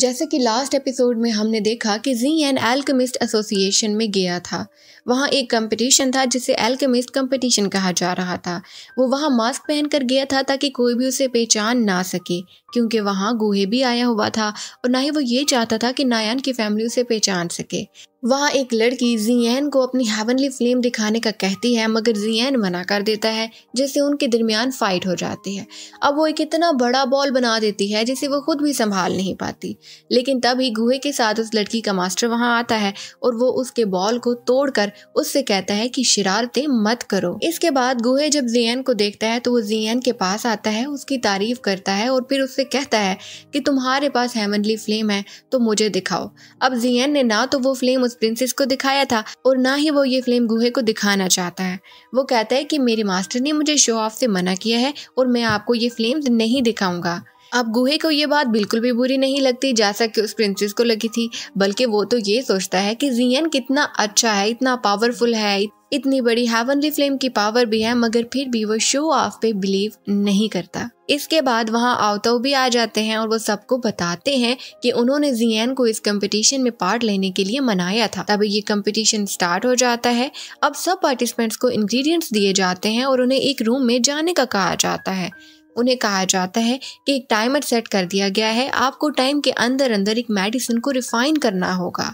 जैसे कि last episode में हमने देखा कि जी एन एल्केमिस्ट एसोसिएशन में गया था वहाँ एक कंपटीशन था जिसे एल्केमिस्ट कंपटीशन कहा जा रहा था वो वहाँ मास्क पहन कर गया था ताकि कोई भी उसे पहचान ना सके क्योंकि वहाँ गोहे भी आया हुआ था और ना ही वो ये चाहता था कि नायन की फैमिली उसे पहचान सके वहाँ एक लड़की जियन को अपनी हेवनली फ्लेम दिखाने का कहती है मगर जियन मना कर देता है जिससे उनके दरमियान फाइट हो जाती है अब वो एक इतना बड़ा बॉल बना देती है जिसे वो खुद भी संभाल नहीं पाती लेकिन तभी गुहे के साथ उस लड़की का मास्टर वहाँ आता है और वो उसके बॉल को तोड़कर उससे कहता है कि शरारतें मत करो इसके बाद गुहे जब जियन को देखता है तो वो जियन के पास आता है उसकी तारीफ करता है और फिर उससे कहता है कि तुम्हारे पास हेवनली फ्लेम है तो मुझे दिखाओ अब जियन ने ना तो वो फ्लेम उस प्रिंसेस को दिखाया था और ना ही वो ये फ्लेम गुहे को दिखाना चाहता है वो कहता है कि मेरे मास्टर ने मुझे शो ऑफ से मना किया है और मैं आपको ये फिल्म नहीं दिखाऊंगा अब गुहे को ये बात बिल्कुल भी बुरी नहीं लगती जैसा कि उस प्रिंसेस को लगी थी बल्कि वो तो ये सोचता है कि जियन कितना अच्छा है इतना पावरफुल है इतनी बड़ी हेवनली फ्लेम की पावर भी है मगर फिर भी वो शो ऑफ पे बिलीव नहीं करता इसके बाद वहाँ आवतव भी आ जाते हैं और वो सबको बताते हैं कि उन्होंने जियन को इस कंपटीशन में पार्ट लेने के लिए मनाया था तब ये कंपटीशन स्टार्ट हो जाता है अब सब पार्टिसिपेंट्स को इंग्रेडिएंट्स दिए जाते हैं और उन्हें एक रूम में जाने का कहा जाता है उन्हें कहा जाता है कि एक टाइमर सेट कर दिया गया है आपको टाइम के अंदर अंदर एक मेडिसिन को रिफाइन करना होगा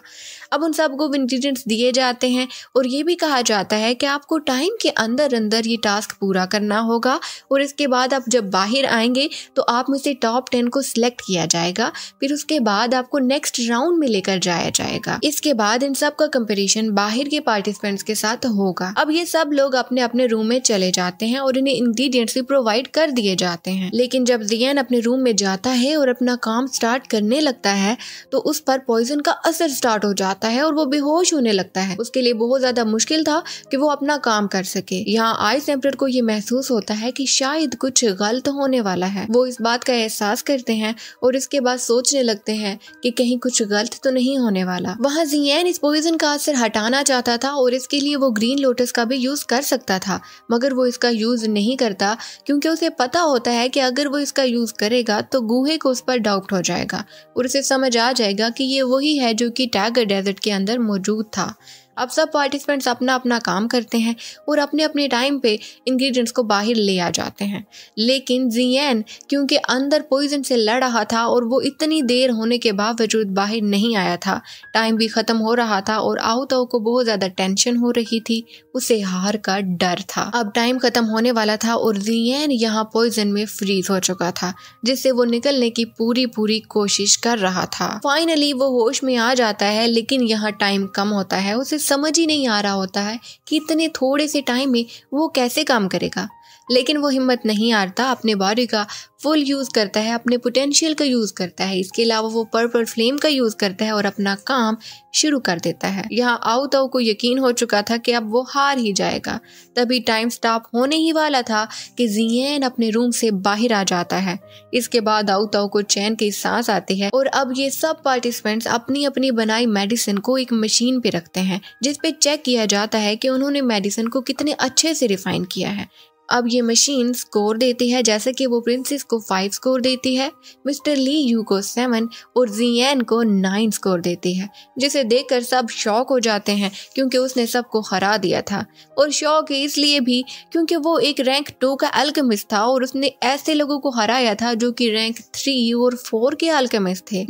अब उन सबको इन्ग्रीडियंट्स दिए जाते हैं और ये भी कहा जाता है कि आपको टाइम के अंदर अंदर ये टास्क पूरा करना होगा और इसके बाद आप जब बाहर आएंगे तो आप में से टॉप टेन को सिलेक्ट किया जाएगा फिर उसके बाद आपको नेक्स्ट राउंड में लेकर जाया जाएगा इसके बाद इन सब का कंपटीशन बाहर के पार्टिसिपेंट्स के साथ होगा अब ये सब लोग अपने अपने रूम में चले जाते हैं और इन्हें इंग्रीडियंट्स भी प्रोवाइड कर दिए जाते हैं लेकिन जब जियन अपने रूम में जाता है और अपना काम स्टार्ट करने लगता है तो उस पर पॉइजन का असर स्टार्ट हो जाता आता है और वो बेहोश होने लगता है उसके लिए बहुत ज्यादा मुश्किल था कि वो अपना काम कर सके यहाँ आइस एम्पर को ये महसूस होता है कि शायद कुछ गलत होने वाला है वो इस बात का एहसास करते हैं और इसके बाद सोचने लगते हैं कि कहीं कुछ गलत तो नहीं होने वाला वहाँ जियन इस पॉइजन का असर हटाना चाहता था और इसके लिए वो ग्रीन लोटस का भी यूज कर सकता था मगर वो इसका यूज नहीं करता क्योंकि उसे पता होता है कि अगर वो इसका यूज करेगा तो गुहे को उस पर डाउट हो जाएगा और उसे समझ आ जाएगा कि ये वही है जो कि टैगर डेजर्ट मदद के अंदर मौजूद था अब सब पार्टिसिपेंट्स अपना अपना काम करते हैं और अपने अपने टाइम पे इंग्रेडिएंट्स को बाहर ले आ जाते हैं लेकिन जियन क्योंकि अंदर पॉइजन से लड़ रहा था और वो इतनी देर होने के बावजूद बाहर नहीं आया था टाइम भी ख़त्म हो रहा था और आहुताओ को बहुत ज़्यादा टेंशन हो रही थी उसे हार का डर था अब टाइम ख़त्म होने वाला था और जियन यहाँ पॉइजन में फ्रीज हो चुका था जिससे वो निकलने की पूरी पूरी कोशिश कर रहा था फाइनली वो होश में आ जाता है लेकिन यहाँ टाइम कम होता है उसे समझ ही नहीं आ रहा होता है कि इतने थोड़े से टाइम में वो कैसे काम करेगा लेकिन वो हिम्मत नहीं हारता अपने बॉडी का फुल यूज़ करता है अपने पोटेंशियल का यूज़ करता है इसके अलावा वो पर्पल फ्लेम का यूज़ करता है और अपना काम शुरू कर देता है यहाँ आओ तो को यकीन हो चुका था कि अब वो हार ही जाएगा तभी टाइम स्टॉप होने ही वाला था कि जियन अपने रूम से बाहर आ जाता है इसके बाद आओ तो को चैन की सांस आती है और अब ये सब पार्टिसिपेंट्स अपनी अपनी बनाई मेडिसिन को एक मशीन पे रखते हैं जिसपे चेक किया जाता है कि उन्होंने मेडिसिन को कितने अच्छे से रिफाइन किया है अब ये मशीन स्कोर देती है जैसे कि वो प्रिंसेस को फाइव स्कोर देती है मिस्टर ली यू को सेवन और जीएन को नाइन स्कोर देती है जिसे देखकर सब शौक हो जाते हैं क्योंकि उसने सबको हरा दिया था और शौक इसलिए भी क्योंकि वो एक रैंक टू का अल्केमिस्ट था और उसने ऐसे लोगों को हराया था जो कि रैंक थ्री और फोर के अल्केमिस्ट थे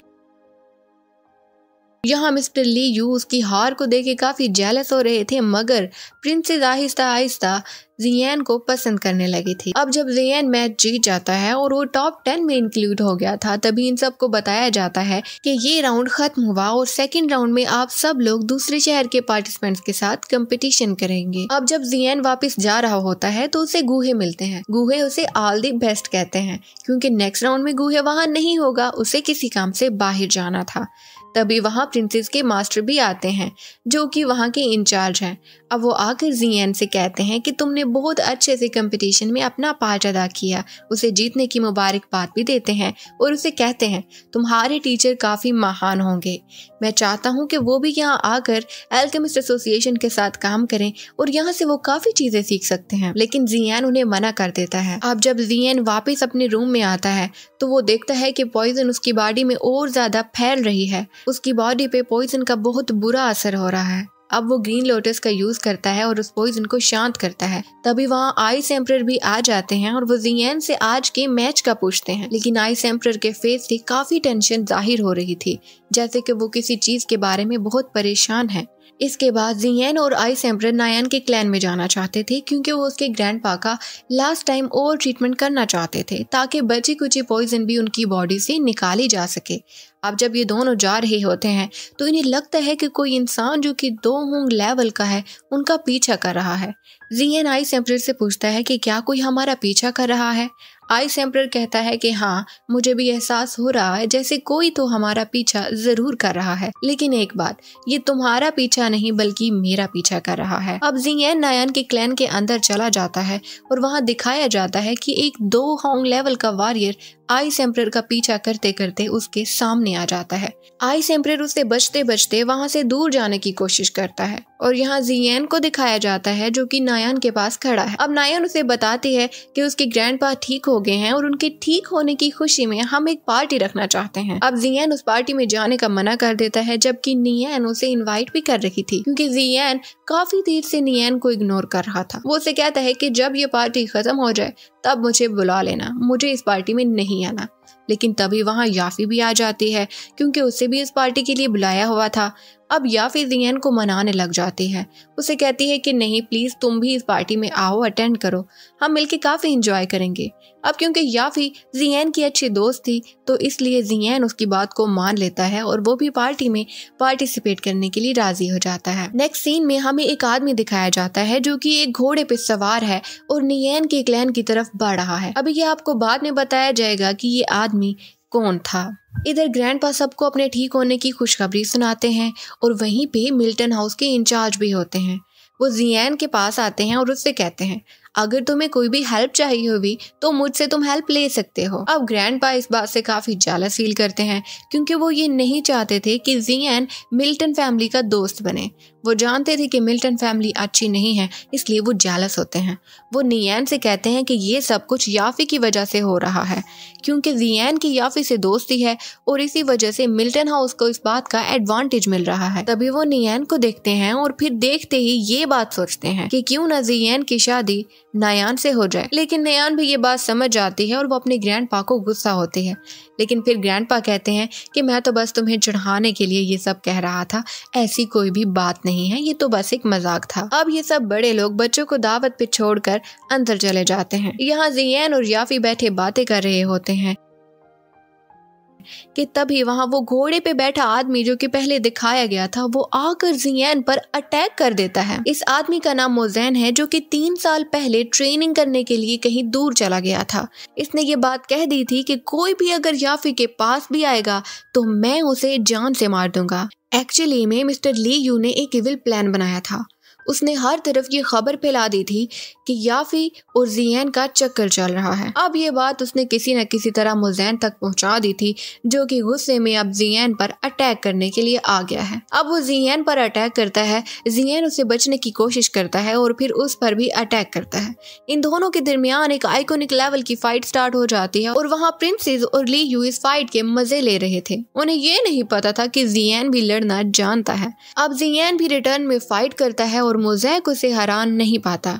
यहाँ मिस्टर ली यू उसकी हार को देख के काफ़ी जेलस हो रहे थे मगर प्रिंसेस आहिस्ता आहिस्ता जियन को पसंद करने लगी थी अब जब जियन मैच जीत जाता है और वो टॉप टेन में इंक्लूड हो गया था तभी इन सबको बताया जाता है कि ये राउंड खत्म हुआ और सेकंड राउंड में आप सब लोग दूसरे शहर के पार्टिसिपेंट्स के साथ कंपटीशन करेंगे अब जब जियन वापस जा रहा होता है तो उसे गुहे मिलते हैं गुहे उसे ऑल दी बेस्ट कहते हैं क्योंकि नेक्स्ट राउंड में गुहे वहाँ नहीं होगा उसे किसी काम से बाहर जाना था तभी वहाँ प्रिंसेस के मास्टर भी आते हैं जो कि वहाँ के इंचार्ज हैं अब वो आकर जियन से कहते हैं कि तुमने बहुत अच्छे से कंपटीशन में अपना पार्ट अदा किया उसे जीतने की मुबारकबाद भी देते हैं और उसे कहते हैं तुम्हारे टीचर काफ़ी महान होंगे मैं चाहता हूँ कि वो भी यहाँ आकर एल्केमिस्ट एसोसिएशन के साथ काम करें और यहाँ से वो काफ़ी चीज़ें सीख सकते हैं लेकिन जियान उन्हें मना कर देता है अब जब जियान वापस अपने रूम में आता है तो वो देखता है कि पॉइजन उसकी बॉडी में और ज़्यादा फैल रही है उसकी बॉडी पे पॉइजन का बहुत बुरा असर हो रहा है अब वो ग्रीन लोटस का यूज़ करता है और उस पॉइजन को शांत करता है तभी वहाँ आई एम्पर भी आ जाते हैं और वो जियन से आज के मैच का पूछते हैं लेकिन आई एम्पर के फेस से काफ़ी टेंशन जाहिर हो रही थी जैसे कि वो किसी चीज़ के बारे में बहुत परेशान है इसके बाद जियन और आई सैम्प्रन नायन के क्लैन में जाना चाहते थे क्योंकि वो उसके ग्रैंड पा का लास्ट टाइम ओवर ट्रीटमेंट करना चाहते थे ताकि बची कुची पॉइजन भी उनकी बॉडी से निकाली जा सके अब जब ये दोनों जा रहे होते हैं तो इन्हें लगता है कि कोई इंसान जो कि दो होंग लेवल का है उनका पीछा कर रहा है जियन आई सैम्प्रन से पूछता है कि क्या कोई हमारा पीछा कर रहा है आई सैम्पलर कहता है कि हाँ मुझे भी एहसास हो रहा है जैसे कोई तो हमारा पीछा जरूर कर रहा है लेकिन एक बात ये तुम्हारा पीछा नहीं बल्कि मेरा पीछा कर रहा है अब एन नायन के क्लैन के अंदर चला जाता है और वहाँ दिखाया जाता है कि एक दो हॉन्ग लेवल का वॉरियर आई एम्प्रेयर का पीछा करते करते उसके सामने आ जाता है आई एम्प्रेयर उसे बचते बचते वहां से दूर जाने की कोशिश करता है और यहाँ जियन को दिखाया जाता है जो कि नायन के पास खड़ा है अब नायन उसे बताती है कि उसके ग्रैंडपा ठीक हो गए हैं और उनके ठीक होने की खुशी में हम एक पार्टी रखना चाहते हैं अब जियन उस पार्टी में जाने का मना कर देता है जबकि नियन उसे इनवाइट भी कर रही थी क्योंकि जियन काफी देर से नियन को इग्नोर कर रहा था वो उसे कहता है की जब ये पार्टी खत्म हो जाए तब मुझे बुला लेना मुझे इस पार्टी में नहीं नहीं आना लेकिन तभी वहाँ याफ़ी भी आ जाती है क्योंकि उसे भी इस पार्टी के लिए बुलाया हुआ था अब फिर रियन को मनाने लग जाती है उसे कहती है कि नहीं प्लीज़ तुम भी इस पार्टी में आओ अटेंड करो हम मिलके काफ़ी इंजॉय करेंगे अब क्योंकि याफी जियन की अच्छी दोस्त थी तो इसलिए जियन उसकी बात को मान लेता है और वो भी पार्टी में पार्टिसिपेट करने के लिए राजी हो जाता है नेक्स्ट सीन में हमें एक आदमी दिखाया जाता है जो कि एक घोड़े पे सवार है और नियन के क्लैन की तरफ बढ़ रहा है अभी ये आपको बाद में बताया जाएगा कि ये आदमी कौन था इधर पा सबको अपने ठीक होने की खुशखबरी सुनाते हैं और वहीं पे मिल्टन हाउस के इंचार्ज भी होते हैं वो जियान के पास आते हैं और उससे कहते हैं अगर तुम्हें कोई भी हेल्प चाहिए होगी तो मुझसे तुम हेल्प ले सकते हो अब ग्रैंड पा इस बात से काफ़ी जालस फील करते हैं क्योंकि वो ये नहीं चाहते थे कि जियान मिल्टन फैमिली का दोस्त बने वो जानते थे कि मिल्टन फैमिली अच्छी नहीं है इसलिए वो जालस होते हैं वो नियन से कहते हैं कि ये सब कुछ याफ़ी की वजह से हो रहा है क्योंकि जियन की याफ़ी से दोस्ती है और इसी वजह से मिल्टन हाउस को इस बात का एडवांटेज मिल रहा है तभी वो नियन को देखते हैं और फिर देखते ही ये बात सोचते हैं कि क्यों ना जियन की शादी नयान से हो जाए लेकिन नयान भी ये बात समझ जाती है और वो अपने ग्रैंड पा को गुस्सा होती है लेकिन फिर ग्रैंड पा कहते हैं कि मैं तो बस तुम्हें चढ़ाने के लिए ये सब कह रहा था ऐसी कोई भी बात नहीं है ये तो बस एक मजाक था अब ये सब बड़े लोग बच्चों को दावत पे छोड़कर अंदर चले जाते हैं यहाँ जियन और याफी बैठे बातें कर रहे होते हैं कि तभी वहां वो घोड़े पे बैठा आदमी जो कि पहले दिखाया गया था वो आकर जियन पर अटैक कर देता है इस आदमी का नाम मोजैन है जो कि तीन साल पहले ट्रेनिंग करने के लिए कहीं दूर चला गया था इसने ये बात कह दी थी कि कोई भी अगर याफी के पास भी आएगा तो मैं उसे जान से मार दूंगा एक्चुअली में मिस्टर ली यू ने एक इविल प्लान बनाया था उसने हर तरफ ये खबर फैला दी थी कि याफी और जियन का चक्कर चल रहा है अब ये बात उसने किसी न किसी तरह मुजैन तक पहुंचा दी थी जो कि गुस्से में अब जियन पर अटैक करने के लिए आ गया है अब वो जियन पर अटैक करता है जियन उसे बचने की कोशिश करता है और फिर उस पर भी अटैक करता है इन दोनों के दरमियान एक आइकोनिक लेवल की फाइट स्टार्ट हो जाती है और वहाँ प्रिंसेस और ली यू इस फाइट के मजे ले रहे थे उन्हें ये नहीं पता था कि जियन भी लड़ना जानता है अब जियन भी रिटर्न में फाइट करता है और मोजैक उसे हरा नहीं पाता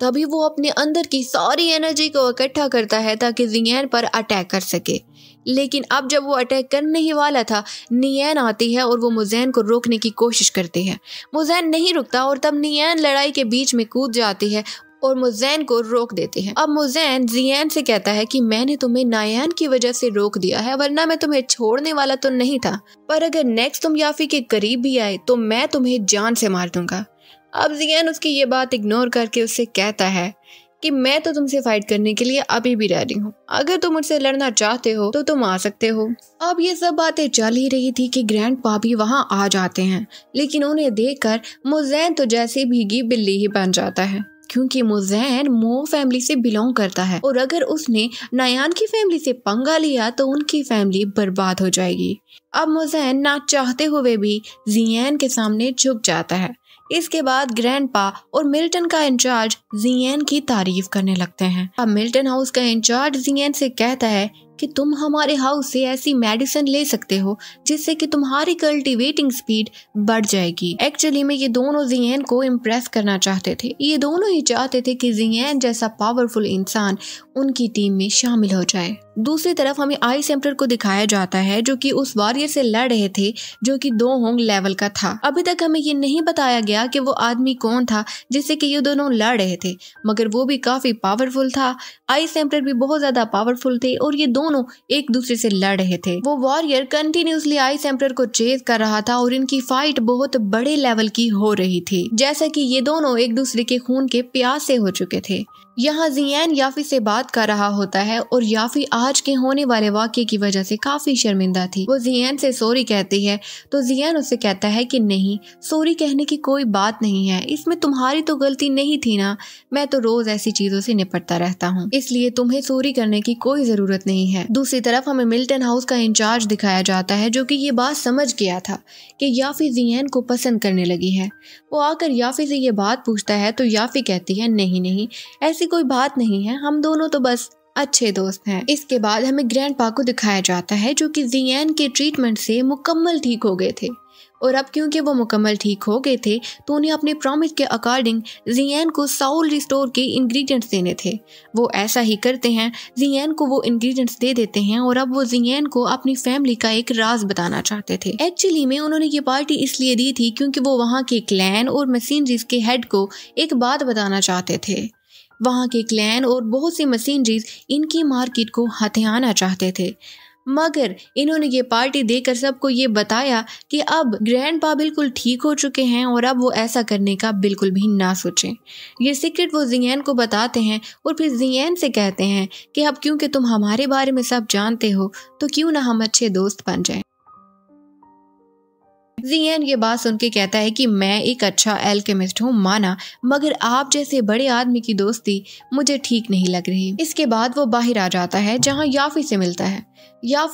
तभी वो अपने अंदर की सारी एनर्जी को इकट्ठा करता है ताकि जियन पर अटैक कर सके लेकिन अब जब वो अटैक करने ही वाला था नियन आती है और वो मुजैन को रोकने की कोशिश करती है मुजैन नहीं रुकता और तब नियन लड़ाई के बीच में कूद जाती है और मुजैन को रोक देती है अब मुजैन जियन से कहता है कि मैंने तुम्हें नायन की वजह से रोक दिया है वरना मैं तुम्हें छोड़ने वाला तो नहीं था पर अगर नेक्स्ट तुम याफी के करीब भी आए तो मैं तुम्हें जान से मार दूंगा अब जियान उसकी ये बात इग्नोर करके उससे कहता है कि मैं तो तुमसे फाइट करने के लिए अभी भी रही हूँ अगर तुम मुझसे लड़ना चाहते हो तो तुम आ सकते हो अब ये सब बातें चल ही रही थी कि ग्रैंड पापी वहाँ आ जाते हैं लेकिन उन्हें देख कर मुजैन तो जैसे भीगी बिल्ली ही बन जाता है क्योंकि मुजैन मो फैमिली से बिलोंग करता है और अगर उसने नयान की फैमिली से पंगा लिया तो उनकी फैमिली बर्बाद हो जाएगी अब मुजैन ना चाहते हुए भी जियान के सामने झुक जाता है इसके बाद ग्रैंडपा और मिल्टन का इंचार्ज जियन की तारीफ करने लगते हैं अब मिल्टन हाउस का इंचार्ज जियन से कहता है कि तुम हमारे हाउस से ऐसी मेडिसिन ले सकते हो जिससे कि तुम्हारी कल्टीवेटिंग स्पीड बढ़ जाएगी एक्चुअली में ये दोनों जियन को इम्प्रेस करना चाहते थे ये दोनों ही चाहते थे कि जियन जैसा पावरफुल इंसान उनकी टीम में शामिल हो जाए दूसरी तरफ हमें आई सेंटर को दिखाया जाता है जो कि उस वॉरियर से लड़ रहे थे जो कि दो होंग लेवल का था अभी तक हमें ये नहीं बताया गया कि वो आदमी कौन था जिससे कि ये दोनों लड़ रहे थे मगर वो भी काफी पावरफुल था आई सेंटर भी बहुत ज्यादा पावरफुल थे और ये दोनों दोनों एक दूसरे से लड़ रहे थे वो वॉरियर कंटिन्यूसली आइस एम्पर को चेज कर रहा था और इनकी फाइट बहुत बड़े लेवल की हो रही थी जैसा कि ये दोनों एक दूसरे के खून के प्यासे हो चुके थे यहाँ जियान याफ़ी से बात कर रहा होता है और याफ़ी आज के होने वाले वाक्य की वजह से काफ़ी शर्मिंदा थी वो जियान से सॉरी कहती है तो जियान उसे कहता है कि नहीं सॉरी कहने की कोई बात नहीं है इसमें तुम्हारी तो गलती नहीं थी ना मैं तो रोज़ ऐसी चीज़ों से निपटता रहता हूँ इसलिए तुम्हें सॉरी करने की कोई ज़रूरत नहीं है दूसरी तरफ हमें मिल्टन हाउस का इंचार्ज दिखाया जाता है जो की ये बात समझ गया था कि याफ़ी जियान को पसंद करने लगी है वो आकर याफ़ी से ये बात पूछता है तो याफ़ी कहती है नहीं नहीं ऐसी ऐसी कोई बात नहीं है हम दोनों तो बस अच्छे दोस्त हैं इसके बाद हमें ग्रैंडपा को दिखाया जाता है जो कि जियन के ट्रीटमेंट से मुकम्मल ठीक हो गए थे और अब क्योंकि वो मुकम्मल ठीक हो गए थे तो उन्हें अपने प्रॉमिस के अकॉर्डिंग जियन को साउल रिस्टोर के इंग्रेडिएंट्स देने थे वो ऐसा ही करते हैं जियन को वो इंग्रेडिएंट्स दे देते हैं और अब वो जियन को अपनी फैमिली का एक राज बताना चाहते थे एक्चुअली में उन्होंने ये पार्टी इसलिए दी थी क्योंकि वो वहाँ के क्लैन और मशीनरीज के हेड को एक बात बताना चाहते थे वहाँ के क्लैन और बहुत सी मशीनरीज इनकी मार्केट को हथियाना चाहते थे मगर इन्होंने ये पार्टी देकर सबको ये बताया कि अब ग्रैंड पा बिल्कुल ठीक हो चुके हैं और अब वो ऐसा करने का बिल्कुल भी ना सोचें ये सीक्रेट वो जियन को बताते हैं और फिर जियन से कहते हैं कि अब क्योंकि तुम हमारे बारे में सब जानते हो तो क्यों ना हम अच्छे दोस्त बन जाएं जियन ये बात सुन के कहता है कि मैं एक अच्छा एल्केमिस्ट हूँ माना मगर आप जैसे बड़े आदमी की दोस्ती मुझे ठीक नहीं लग रही इसके बाद वो बाहर आ जाता है जहाँ याफी से मिलता है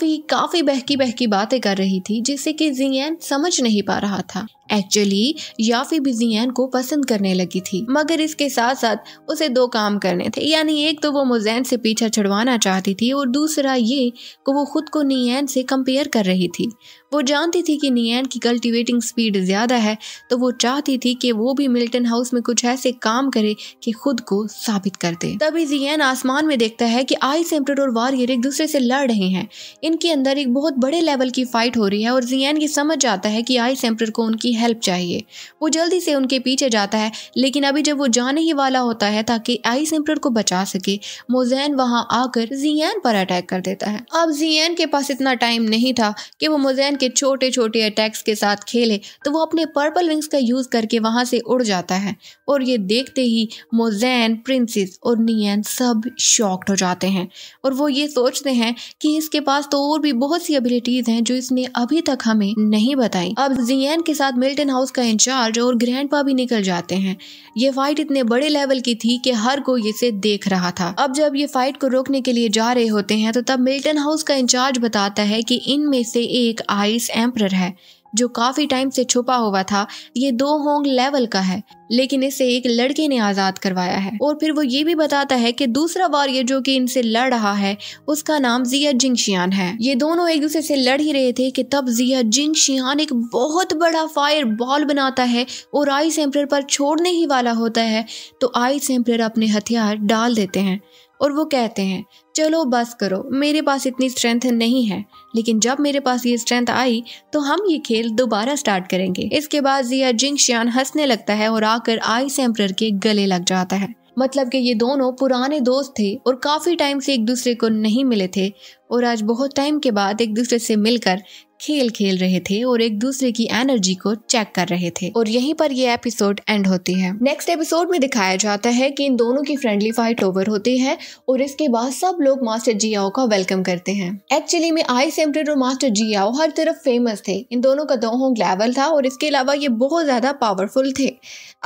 फिर काफ़ी बहकी बहकी बातें कर रही थी जिसे कि जियन समझ नहीं पा रहा था एक्चुअली याफी भी जियन को पसंद करने लगी थी मगर इसके साथ साथ उसे दो काम करने थे यानी एक तो वो मुजैन से पीछा छुड़वाना चाहती थी और दूसरा ये कि वो खुद को नियन से कंपेयर कर रही थी वो जानती थी कि नियन की कल्टीवेटिंग स्पीड ज़्यादा है तो वो चाहती थी कि वो भी मिल्टन हाउस में कुछ ऐसे काम करे कि खुद को साबित कर दे तभी जियन आसमान में देखता है कि आइस एम्प्रेड और वारियर एक दूसरे से लड़ रहे हैं इनके अंदर एक बहुत बड़े लेवल की फ़ाइट हो रही है और जियान ये समझ जाता है कि आई सेम्प्रर को उनकी हेल्प चाहिए वो जल्दी से उनके पीछे जाता है लेकिन अभी जब वो जाने ही वाला होता है ताकि आई सेम्प्रर को बचा सके मोजैन वहाँ आकर जियान पर अटैक कर देता है अब जियान के पास इतना टाइम नहीं था कि वो मोजैन के छोटे छोटे अटैक्स के साथ खेले तो वो अपने पर्पल विंग्स का यूज़ करके वहाँ से उड़ जाता है और ये देखते ही मोजैन प्रिंसेस और नियन सब शॉक्ड हो जाते हैं और वो ये सोचते हैं कि ये इसके पास तो और भी बहुत सी एबिलिटीज हैं जो इसने अभी तक हमें नहीं बताई अब जियन के साथ मिल्टन हाउस का इंचार्ज और ग्रैंड भी निकल जाते हैं ये फाइट इतने बड़े लेवल की थी कि हर कोई इसे देख रहा था अब जब ये फाइट को रोकने के लिए जा रहे होते हैं तो तब मिल्टन हाउस का इंचार्ज बताता है कि इनमें से एक आइस एम्पर है जो काफ़ी टाइम से छुपा हुआ था ये दो होंग लेवल का है लेकिन इसे एक लड़के ने आज़ाद करवाया है और फिर वो ये भी बताता है कि दूसरा वॉरियर जो कि इनसे लड़ रहा है उसका नाम जिया जिंगशियान है ये दोनों एक दूसरे से लड़ ही रहे थे कि तब जिया जिंगशियान एक बहुत बड़ा फायर बॉल बनाता है और आई सेम्पर पर छोड़ने ही वाला होता है तो आई सेम्पर अपने हथियार डाल देते हैं और वो कहते हैं चलो बस करो मेरे पास इतनी स्ट्रेंथ नहीं है लेकिन जब मेरे पास ये स्ट्रेंथ आई तो हम ये खेल दोबारा स्टार्ट करेंगे इसके बाद जिया जिंग श्यान हंसने लगता है और आकर आई सेम्प्रर के गले लग जाता है मतलब कि ये दोनों पुराने दोस्त थे और काफ़ी टाइम से एक दूसरे को नहीं मिले थे और आज बहुत टाइम के बाद एक दूसरे से मिलकर खेल खेल रहे थे और एक दूसरे की एनर्जी को चेक कर रहे थे और यहीं पर ये एपिसोड एंड होती है नेक्स्ट एपिसोड में दिखाया जाता है कि इन दोनों की फ्रेंडली फाइट ओवर होती है और इसके बाद सब लोग मास्टर जियाओ का वेलकम करते हैं एक्चुअली में आई एम्प्रेड और मास्टर जियाओ हर तरफ फेमस थे इन दोनों का दोहो लेवल था और इसके अलावा ये बहुत ज़्यादा पावरफुल थे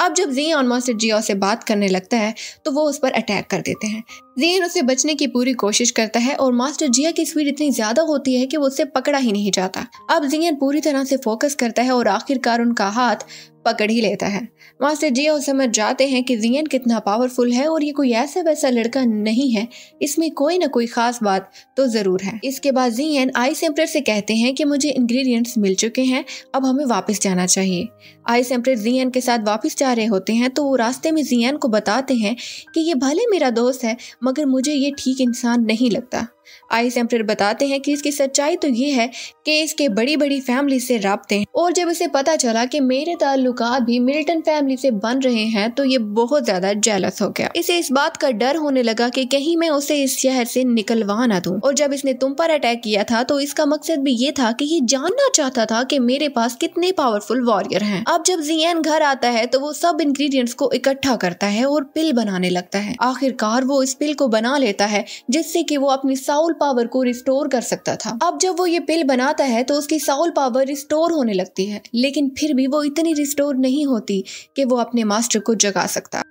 अब जब जी और मास्टर जियाओ से बात करने लगता है तो वो उस पर अटैक कर देते हैं जीन उसे बचने की पूरी कोशिश करता है और मास्टर जिया की स्पीड इतनी ज्यादा होती है कि वो उसे पकड़ा ही नहीं जाता अब जियन पूरी तरह से फोकस करता है और आखिरकार उनका हाथ पकड़ ही लेता है वहाँ से जिया समझ जाते हैं कि जियन कितना पावरफुल है और ये कोई ऐसा वैसा लड़का नहीं है इसमें कोई ना कोई ख़ास बात तो ज़रूर है इसके बाद जियन आई सेम्प्रेट से कहते हैं कि मुझे इंग्रेडिएंट्स मिल चुके हैं अब हमें वापस जाना चाहिए आई सेम्प्रेट जियन के साथ वापस जा रहे होते हैं तो वो रास्ते में जियन को बताते हैं कि ये भले मेरा दोस्त है मगर मुझे ये ठीक इंसान नहीं लगता आई आइस एम्प्रेयर बताते हैं कि इसकी सच्चाई तो ये है कि इसके बड़ी बड़ी फैमिली से रबते हैं और जब इसे पता चला कि मेरे ताल्लुक भी मिल्टन फैमिली से बन रहे हैं तो ये बहुत ज़्यादा जेलस हो गया इसे इस बात का डर होने लगा कि कहीं मैं उसे इस शहर से निकलवा ना दूँ और जब इसने तुम पर अटैक किया था तो इसका मकसद भी ये था की ये जानना चाहता था की मेरे पास कितने पावरफुल वॉरियर है अब जब जियन घर आता है तो वो सब इंग्रेडिएंट्स को इकट्ठा करता है और पिल बनाने लगता है आखिरकार वो इस पिल को बना लेता है जिससे की वो अपनी साउल पावर को रिस्टोर कर सकता था अब जब वो ये पिल बनाता है तो उसकी साउल पावर रिस्टोर होने लगती है लेकिन फिर भी वो इतनी रिस्टोर नहीं होती कि वो अपने मास्टर को जगा सकता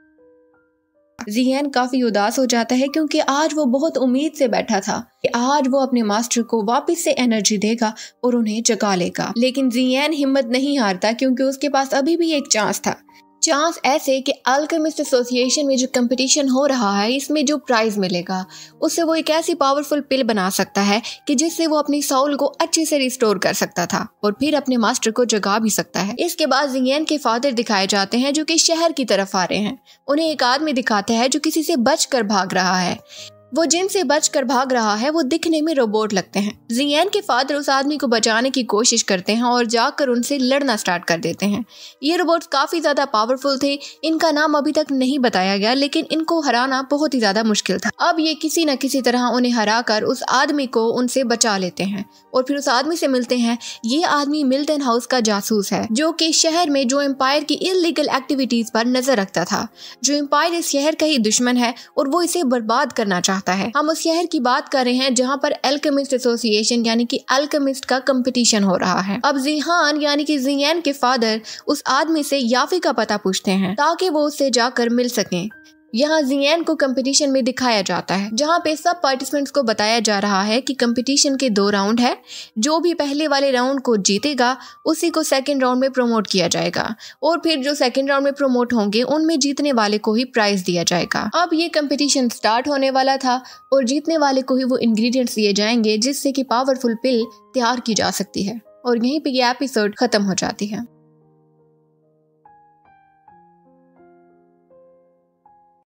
जियन काफी उदास हो जाता है क्योंकि आज वो बहुत उम्मीद से बैठा था कि आज वो अपने मास्टर को वापस से एनर्जी देगा और उन्हें जगा लेगा लेकिन जियन हिम्मत नहीं हारता क्योंकि उसके पास अभी भी एक चांस था चांस ऐसे कि अल्केमिस्ट एसोसिएशन में जो कंपटीशन हो रहा है इसमें जो प्राइज़ मिलेगा उससे वो एक ऐसी पावरफुल पिल बना सकता है कि जिससे वो अपनी सोल को अच्छे से रिस्टोर कर सकता था और फिर अपने मास्टर को जगा भी सकता है इसके बाद जिंगन के फादर दिखाए जाते हैं जो कि शहर की तरफ आ रहे हैं उन्हें एक आदमी दिखाता है जो किसी से बच कर भाग रहा है वो जिन से कर भाग रहा है वो दिखने में रोबोट लगते हैं जियन के फादर उस आदमी को बचाने की कोशिश करते हैं और जाकर उनसे लड़ना स्टार्ट कर देते हैं ये रोबोट काफ़ी ज़्यादा पावरफुल थे इनका नाम अभी तक नहीं बताया गया लेकिन इनको हराना बहुत ही ज़्यादा मुश्किल था अब ये किसी न किसी तरह उन्हें हरा कर उस आदमी को उनसे बचा लेते हैं और फिर उस आदमी से मिलते हैं ये आदमी मिल्टन हाउस का जासूस है जो कि शहर में जो एम्पायर की इलीगल एक्टिविटीज़ पर नज़र रखता था जो एम्पायर इस शहर का ही दुश्मन है और वो इसे बर्बाद करना चाहता जाता है हम उस शहर की बात कर रहे हैं जहाँ पर एल्केमिस्ट एसोसिएशन यानी कि एल्केमिस्ट का कंपटीशन हो रहा है अब जिहान यानी कि जियन के फादर उस आदमी से याफी का पता पूछते हैं ताकि वो उससे जाकर मिल सके यहाँ जियन को कंपटीशन में दिखाया जाता है जहाँ पे सब पार्टिसिपेंट्स को बताया जा रहा है कि कंपटीशन के दो राउंड है जो भी पहले वाले राउंड को जीतेगा उसी को सेकेंड राउंड में प्रमोट किया जाएगा और फिर जो सेकेंड राउंड में प्रमोट होंगे उनमें जीतने वाले को ही प्राइज दिया जाएगा अब ये कम्पिटिशन स्टार्ट होने वाला था और जीतने वाले को ही वो इंग्रेडिएंट्स दिए जाएंगे जिससे कि पावरफुल पिल तैयार की जा सकती है और यहीं पे ये एपिसोड खत्म हो जाती है